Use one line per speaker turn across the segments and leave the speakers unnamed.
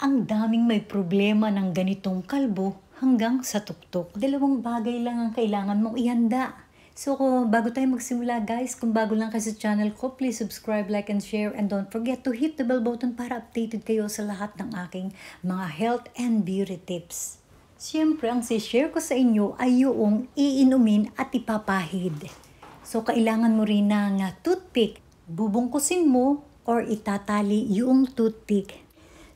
Ang daming may problema ng ganitong kalbo hanggang sa tuktok. Dalawang bagay lang ang kailangan mong ihanda. So kung bago tayo magsimula guys, kung bago lang kayo sa channel ko, please subscribe, like, and share. And don't forget to hit the bell button para updated kayo sa lahat ng aking mga health and beauty tips. Siyempre, ang share ko sa inyo ay yung iinumin at ipapahid. So kailangan mo rin ng toothpick. Bubungkusin mo or itatali yung toothpick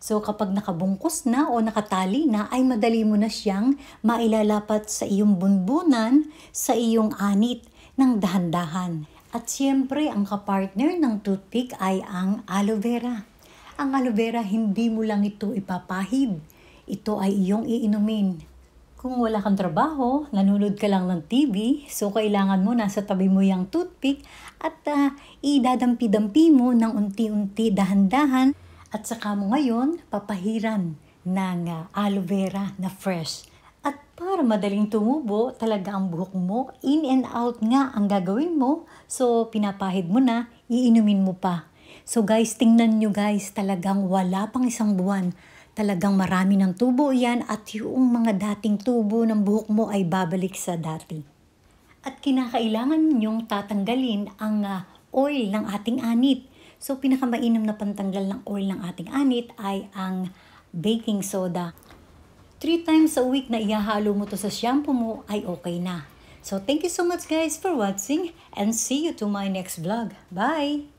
So kapag nakabungkus na o nakatali na ay madali mo na siyang mailalapat sa iyong bunbunan, sa iyong anit ng dahan-dahan. At siyempre ang kapartner ng toothpick ay ang aloe vera. Ang aloe vera hindi mo lang ito ipapahid. Ito ay iyong iinumin. Kung wala kang trabaho, nanonood ka lang ng TV, so kailangan mo nasa tabi mo yung toothpick at uh, idadampi-dampi mo ng unti-unti dahan-dahan at saka mo ngayon, papahiran ng ah, aloe vera na fresh. At para madaling tumubo talaga ang buhok mo, in and out nga ang gagawin mo. So, pinapahid mo na, iinumin mo pa. So guys, tingnan nyo guys, talagang wala pang isang buwan. Talagang marami ng tubo yan at yung mga dating tubo ng buhok mo ay babalik sa dati. At kinakailangan nyong tatanggalin ang uh, oil ng ating anit So, pinakamainam na pantanggal ng oil ng ating anit ay ang baking soda. Three times a week na ihahalo mo to sa shampoo mo ay okay na. So, thank you so much guys for watching and see you to my next vlog. Bye!